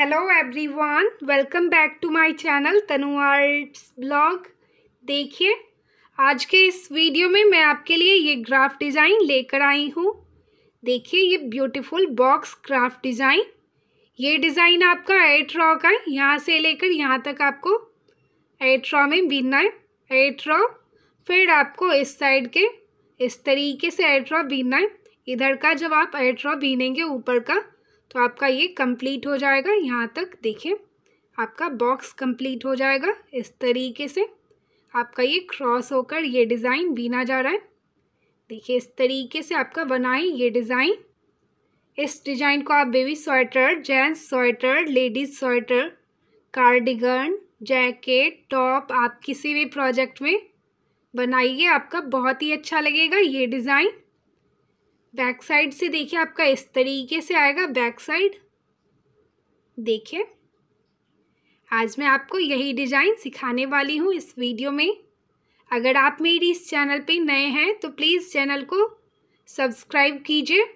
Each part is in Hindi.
hello everyone welcome back to my channel Tanu arts blog देखिए आज के इस वीडियो में मैं आपके लिए ये ग्राफ डिज़ाइन लेकर आई हूँ देखिए ये ब्यूटीफुल बॉक्स ग्राफ डिज़ाइन ये डिज़ाइन आपका एट रॉ का है यहाँ से लेकर यहाँ तक आपको एट रॉ में बीनना है एट रॉ फिर आपको इस साइड के इस तरीके से एट रॉ बीनना है इधर का जब आप एट रॉ बीनेंगे ऊपर का तो आपका ये कंप्लीट हो जाएगा यहाँ तक देखिए आपका बॉक्स कंप्लीट हो जाएगा इस तरीके से आपका ये क्रॉस होकर ये डिज़ाइन बीना जा रहा है देखिए इस तरीके से आपका बनाए ये डिज़ाइन इस डिजाइन को आप baby sweater gents sweater ladies sweater cardigan jacket top आप किसी भी प्रोजेक्ट में बनाइए आपका बहुत ही अच्छा लगेगा ये डिज़ाइन बैक साइड से देखिए आपका इस तरीके से आएगा बैक साइड देखिए आज मैं आपको यही डिज़ाइन सिखाने वाली हूँ इस वीडियो में अगर आप मेरी इस चैनल पे नए हैं तो प्लीज़ चैनल को सब्सक्राइब कीजिए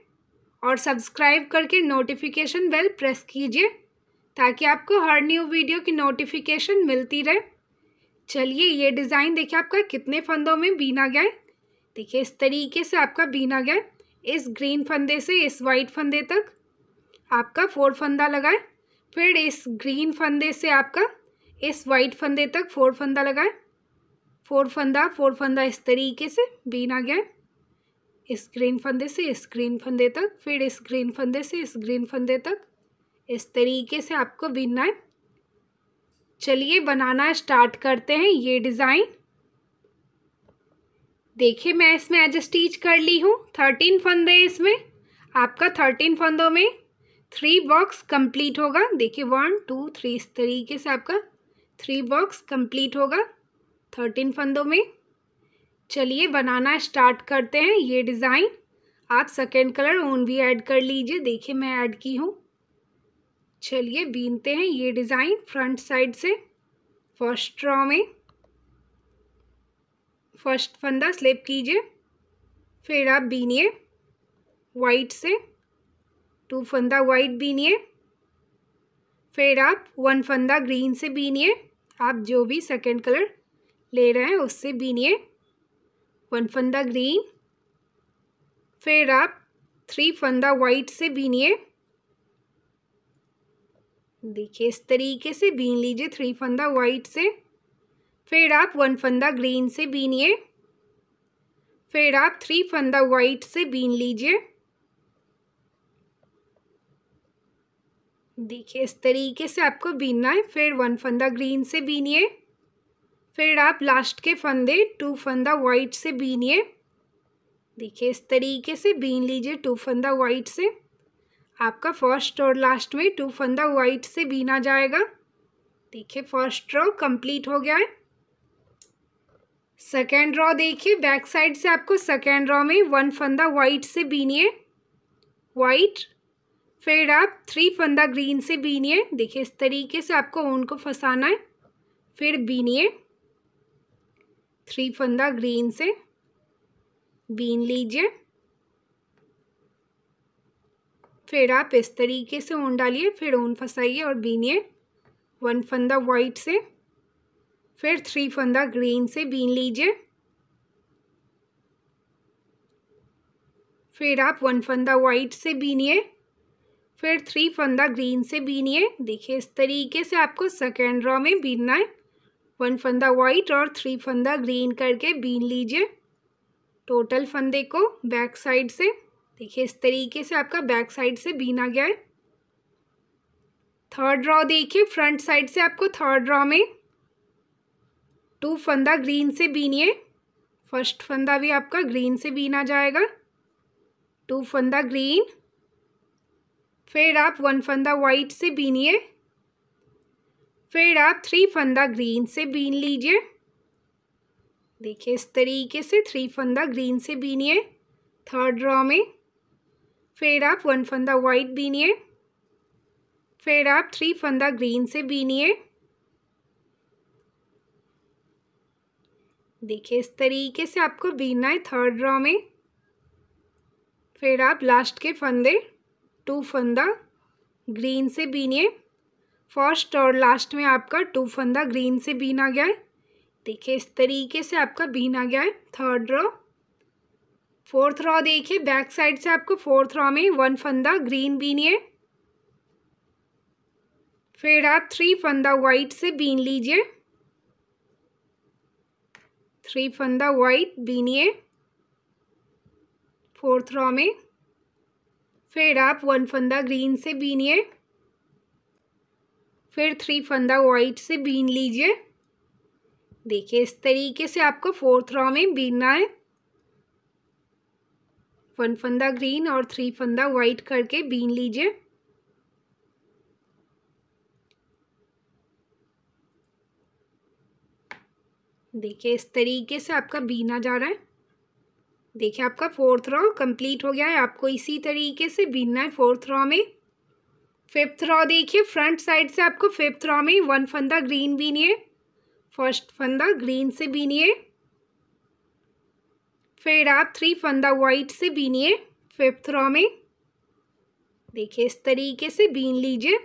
और सब्सक्राइब करके नोटिफिकेशन बेल प्रेस कीजिए ताकि आपको हर न्यू वीडियो की नोटिफिकेशन मिलती रहे चलिए ये डिज़ाइन देखिए आपका कितने फंदों में बीना गया देखिए इस तरीके से आपका बीना गया इस ग्रीन फंदे से इस वाइट फंदे तक आपका फोर फंदा लगाए फिर इस ग्रीन फंदे से आपका इस वाइट फंदे तक फोर फंदा लगाए फोर फंदा फोर फंदा इस तरीके से बीन आ गया इस ग्रीन फंदे से इस ग्रीन फंदे तक फिर इस ग्रीन फंदे से इस ग्रीन फंदे तक इस तरीके से आपको बीनना है चलिए बनाना स्टार्ट करते हैं ये डिज़ाइन देखिए मैं इसमें एज स्टीच कर ली हूँ थर्टीन फंदे इसमें आपका थर्टीन फंदों में थ्री बॉक्स कंप्लीट होगा देखिए वन टू थ्री इस तरीके से आपका थ्री बॉक्स कंप्लीट होगा थर्टीन फंदों में चलिए बनाना स्टार्ट करते हैं ये डिज़ाइन आप सेकेंड कलर ऊन भी ऐड कर लीजिए देखिए मैं ऐड की हूँ चलिए बीनते हैं ये डिज़ाइन फ्रंट साइड से फर्स्ट ड्रॉ में फर्स्ट फंदा स्लिप कीजिए फिर आप बीनिए वाइट से टू फंदा वाइट बीनिए फिर आप वन फंदा ग्रीन से बीनिए आप जो भी सेकेंड कलर ले रहे हैं उससे बीनिए वन फंदा ग्रीन फिर आप थ्री फंदा वाइट से बीनिए देखिए इस तरीके से बीन लीजिए थ्री फंदा वाइट से फिर आप वन फंदा ग्रीन से बीनिए फिर आप थ्री फंदा वाइट से बीन लीजिए देखिए इस तरीके से आपको बीनना है फिर वन फंदा ग्रीन से बीनिए फिर आप लास्ट के फंदे टू फंदा वाइट से बीनिए देखिए इस तरीके से बीन लीजिए टू फंदा वाइट से आपका फर्स्ट और लास्ट में टू फंदा वाइट से बीना जाएगा देखिए फर्स्ट रो कंप्लीट हो गया है सेकेंड रॉ देखिए बैक साइड से आपको सेकेंड रॉ में वन फंदा वाइट से बीनिए वाइट फिर आप थ्री फंदा ग्रीन से बीनिए देखिए इस तरीके से आपको ऊन को फंसाना है फिर बीनिए थ्री फंदा ग्रीन से बीन लीजिए फिर आप इस तरीके से ऊन डालिए फिर ऊन फंसाइए और बीनिए वन फंदा वाइट से फिर थ्री फंदा ग्रीन से बीन लीजिए फिर आप वन फंदा वाइट से बीनिए फिर थ्री फंदा ग्रीन से बीनिए देखिए इस तरीके से आपको सेकेंड रॉ में बीनना है वन फंदा वाइट और थ्री फंदा ग्रीन करके बीन लीजिए टोटल फंदे को बैक साइड से देखिए इस तरीके से आपका बैक साइड से बीना गया है थर्ड रॉ देखिए फ्रंट साइड से आपको थर्ड रॉ में टू फंदा ग्रीन से बीनिए फर्स्ट फंदा भी आपका ग्रीन से बीना जाएगा टू फंदा ग्रीन फिर आप वन फंदा वाइट से बीनिए फिर आप थ्री फंदा ग्रीन से बीन लीजिए देखिए इस तरीके से थ्री फंदा ग्रीन से बीनिए थर्ड रॉ में फिर आप वन फंदा वाइट बीनिए फिर आप थ्री फंदा ग्रीन से बीनिए देखिए इस तरीके से आपको बीनना है थर्ड रॉ में फिर आप लास्ट के फंदे टू फंदा ग्रीन से बीनिए फर्स्ट और लास्ट में आपका टू फंदा ग्रीन से बीना गया है देखिए इस तरीके से आपका बीना गया है थर्ड रॉ फोर्थ रॉ देखिए बैक साइड से आपको फोर्थ रॉ में वन फंदा ग्रीन बीनिए फिर आप थ्री फंदा वाइट से बीन लीजिए थ्री फंदा वाइट बीनिए फोर्थ रॉ में फिर आप वन फंदा ग्रीन से बीनिए फिर थ्री फंदा वाइट से बीन लीजिए देखिए इस तरीके से आपको फोर्थ रॉ में बीनना है वन फंदा ग्रीन और थ्री फंदा वाइट करके बीन लीजिए देखिए इस तरीके से आपका बीना जा रहा है देखिए आपका फोर्थ रॉ कंप्लीट हो गया है आपको इसी तरीके से बीनना है फोर्थ रॉ में फिफ्थ रॉ देखिए फ्रंट साइड से आपको फिफ्थ रॉ में वन फंदा ग्रीन बीनिए फर्स्ट फंदा ग्रीन से बीनिए फिर आप थ्री फंदा वाइट से बीनिए फिफ्थ रॉ में देखिए इस तरीके से बीन लीजिए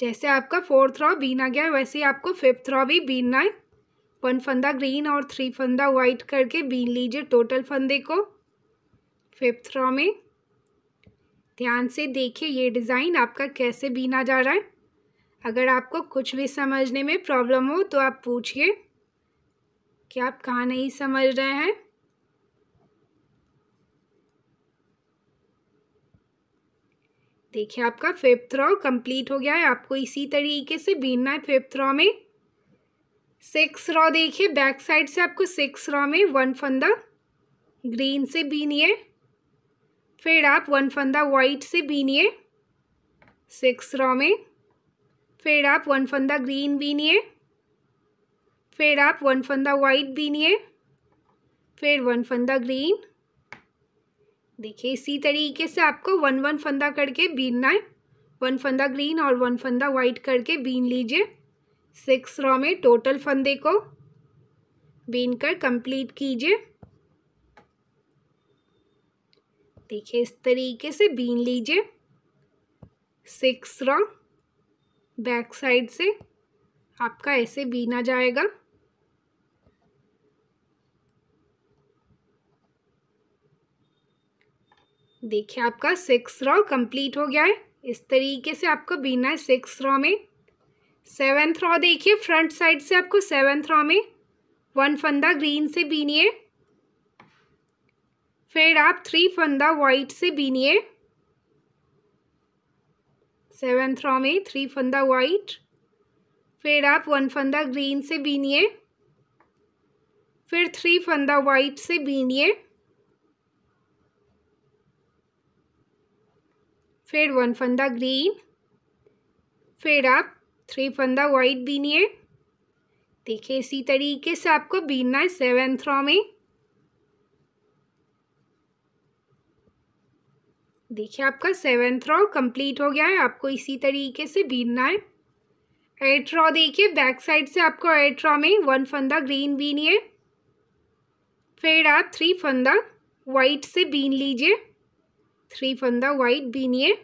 जैसे आपका फोर्थ रॉ बीना गया वैसे आपको फिफ्थ रॉ भी बीनना है वन फंदा ग्रीन और थ्री फंदा वाइट करके बीन लीजिए टोटल फंदे को फिफ्थ रॉ में ध्यान से देखिए ये डिज़ाइन आपका कैसे बीना जा रहा है अगर आपको कुछ भी समझने में प्रॉब्लम हो तो आप पूछिए कि आप कहाँ नहीं समझ रहे हैं देखिए आपका फिफ्थ रॉ कंप्लीट हो गया है आपको इसी तरीके से बीनना है फिफ्थ रॉ में सिक्स रॉ देखिए बैक साइड से आपको सिक्स रॉ में वन फंदा ग्रीन से बीनिए फिर आप वन फंदा वाइट से बीनिए सिक्स रॉ में फिर आप वन फंदा ग्रीन बीनिए फिर आप वन फंदा वाइट बीनिए फिर वन फंदा ग्रीन देखिए इसी तरीके से आपको वन वन फंदा करके बीनना है वन फंदा ग्रीन और वन फंदा वाइट करके बीन लीजिए सिक्स रॉ में टोटल फंदे को बीन कर कंप्लीट कीजिए देखिए इस तरीके से बीन लीजिए सिक्स रॉ बैक साइड से आपका ऐसे बीना जाएगा देखिए आपका सिक्स रॉ कंप्लीट हो गया है इस तरीके से आपको बीना है सिक्स रॉ में सेवेंथ रॉ देखिए फ्रंट साइड से आपको सेवेंथ रॉ में वन फंदा ग्रीन से बीनिए फिर आप थ्री फंदा वाइट से बीनिए सेवेंथ रॉ में थ्री फंदा वाइट फिर आप वन फंदा ग्रीन से बीनिए फिर थ्री फंदा वाइट से बीनिए फिर वन फंदा ग्रीन फिर आप थ्री फंदा वाइट बीनिए देखिए इसी तरीके से आपको बीनना है सेवन थ्रो में देखिए आपका सेवन थ्रो कंप्लीट हो गया है आपको इसी तरीके से बीनना है एट रॉ देखिए बैक साइड से आपको एट रॉ में वन फंदा ग्रीन बीनिए फिर आप थ्री फंदा वाइट से बीन लीजिए थ्री फंदा वाइट बीनिए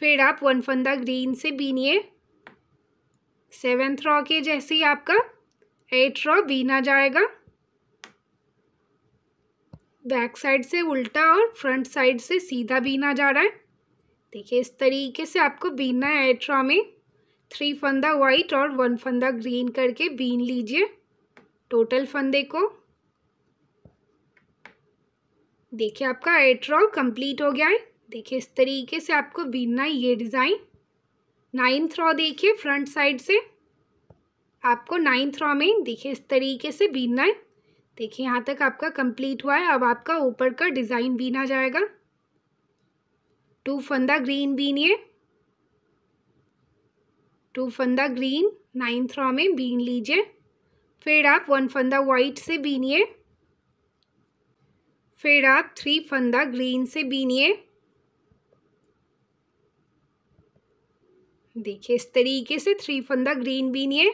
फिर आप वन फंदा ग्रीन से बीनिए सेवेंथ रॉ के जैसे ही आपका एट रॉ बीना जाएगा बैक साइड से उल्टा और फ्रंट साइड से सीधा बीना जा रहा है देखिए इस तरीके से आपको बीनना है एट रॉ में थ्री फंदा वाइट और वन फंदा ग्रीन करके बीन लीजिए टोटल फंदे को देखिए आपका एट रॉ कंप्लीट हो गया है देखिए इस तरीके से आपको बीनना है ये डिज़ाइन नाइन्थ रॉ देखिए फ्रंट साइड से आपको नाइन्थ रॉ में देखिए इस तरीके से बीनना है देखिए यहाँ तक आपका कंप्लीट हुआ है अब आपका ऊपर का डिज़ाइन बीना जाएगा टू फंदा ग्रीन बीनिए टू फंदा ग्रीन नाइन्थ रॉ में बीन लीजिए फिर आप वन फंदा वाइट से बीनिए फिर आप थ्री फंदा ग्रीन से बीनिए देखिए इस तरीके से थ्री फंदा ग्रीन बीनिए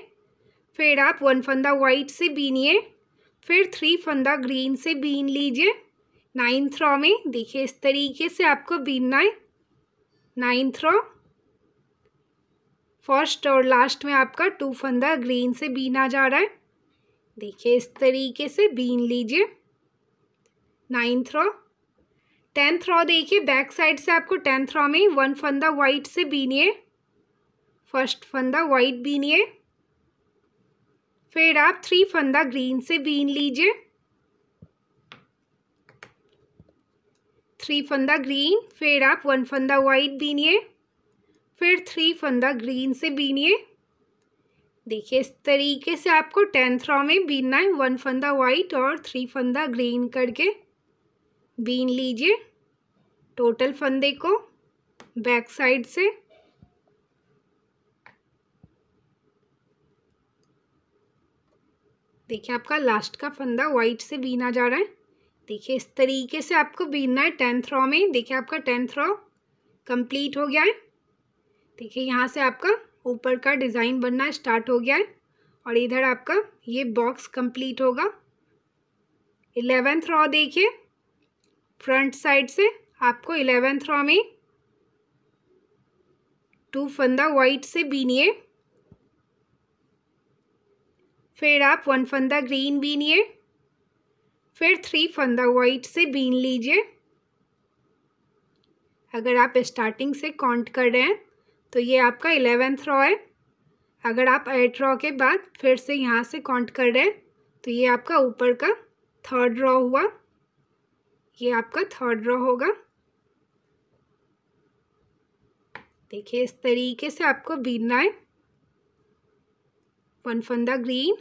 फिर आप वन फंदा वाइट से बीनिए फिर थ्री फंदा ग्रीन से बीन लीजिए नाइन्थ रॉ में देखिए इस तरीके से आपको बीनना है नाइन्थ रॉ फर्स्ट और लास्ट में आपका टू फंदा ग्रीन से बीना जा रहा है देखिए इस तरीके से बीन लीजिए नाइन्थ रॉ टेंथ रॉ देखिए बैक साइड से आपको टेंथ रॉ में वन फंदा वाइट से बीनिए फर्स्ट फंदा वाइट बीनिए फिर आप थ्री फंदा ग्रीन से बीन लीजिए थ्री फंदा ग्रीन फिर आप वन फंदा वाइट बीनिए फिर थ्री फंदा ग्रीन से बीनिए देखिए इस तरीके से आपको टेंथ रॉ में बीनना है वन फंदा वाइट और थ्री फंदा ग्रीन करके बीन लीजिए टोटल फंदे को बैक साइड से देखिए आपका लास्ट का फंदा वाइट से बीना जा रहा है देखिए इस तरीके से आपको बीनना है टेंथ रॉ में देखिए आपका टेंथ रॉ कंप्लीट हो गया है देखिए यहाँ से आपका ऊपर का डिज़ाइन बनना स्टार्ट हो गया है और इधर आपका ये बॉक्स कंप्लीट होगा इलेवेंथ रॉ देखिए फ्रंट साइड से आपको इलेवेंथ रॉ में टू फंदा वाइट से बीनिए फिर आप वन फंदा ग्रीन बीनिए फिर थ्री फंदा वाइट से बीन लीजिए अगर आप स्टार्टिंग से काउंट कर रहे हैं तो ये आपका एलेवेंथ रॉ है अगर आप एट रॉ के बाद फिर से यहाँ से काउंट कर रहे हैं तो ये आपका ऊपर का थर्ड रॉ हुआ ये आपका थर्ड रॉ होगा देखिए इस तरीके से आपको बीनना है वन फंदा ग्रीन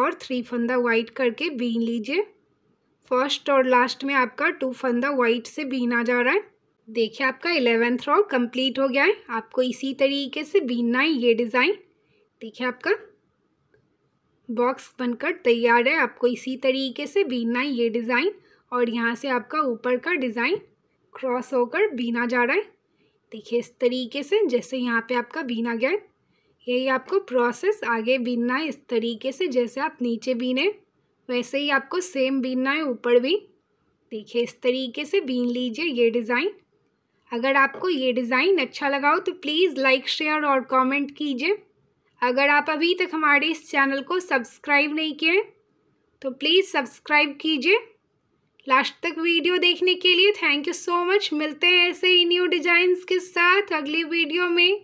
और थ्री फंदा वाइट करके बीन लीजिए फर्स्ट और लास्ट में आपका टू फंदा वाइट से बीन आ जा रहा है देखिए आपका इलेवेंथ रॉ कंप्लीट हो गया है आपको इसी तरीके से बीनना है ये डिज़ाइन देखिए आपका बॉक्स बनकर तैयार है आपको इसी तरीके से बीनना है ये डिज़ाइन और यहाँ से आपका ऊपर का डिज़ाइन क्रॉस होकर बीना जा रहा है देखिए इस तरीके से जैसे यहाँ पे आपका बीना गया है यही आपको प्रोसेस आगे बीनना है इस तरीके से जैसे आप नीचे बीने वैसे ही आपको सेम बीनना है ऊपर भी देखिए इस तरीके से बीन लीजिए ये डिज़ाइन अगर आपको ये डिज़ाइन अच्छा लगा हो तो प्लीज़ लाइक शेयर और कमेंट कीजिए अगर आप अभी तक हमारे इस चैनल को सब्सक्राइब नहीं किए तो प्लीज़ सब्सक्राइब कीजिए लास्ट तक वीडियो देखने के लिए थैंक यू सो मच मिलते हैं ऐसे ही न्यू डिजाइंस के साथ अगली वीडियो में